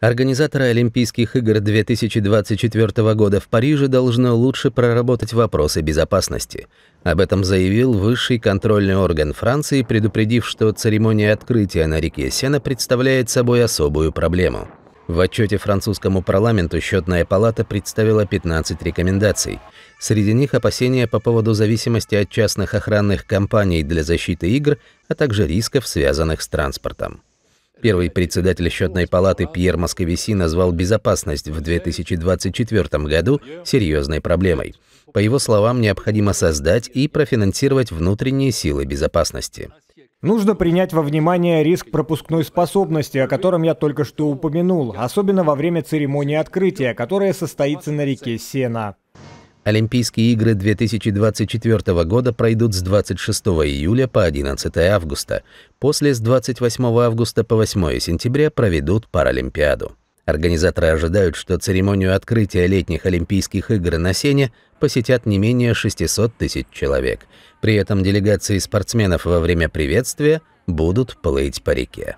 Организаторы Олимпийских игр 2024 года в Париже должно лучше проработать вопросы безопасности. Об этом заявил высший контрольный орган Франции, предупредив, что церемония открытия на реке Сена представляет собой особую проблему. В отчете французскому парламенту счетная палата представила 15 рекомендаций. Среди них опасения по поводу зависимости от частных охранных компаний для защиты игр, а также рисков, связанных с транспортом. Первый председатель счетной палаты Пьер Московиси назвал безопасность в 2024 году серьезной проблемой. По его словам, необходимо создать и профинансировать внутренние силы безопасности. Нужно принять во внимание риск пропускной способности, о котором я только что упомянул, особенно во время церемонии открытия, которая состоится на реке Сена. Олимпийские игры 2024 года пройдут с 26 июля по 11 августа. После с 28 августа по 8 сентября проведут Паралимпиаду. Организаторы ожидают, что церемонию открытия летних Олимпийских игр на Сене посетят не менее 600 тысяч человек. При этом делегации спортсменов во время приветствия будут плыть по реке.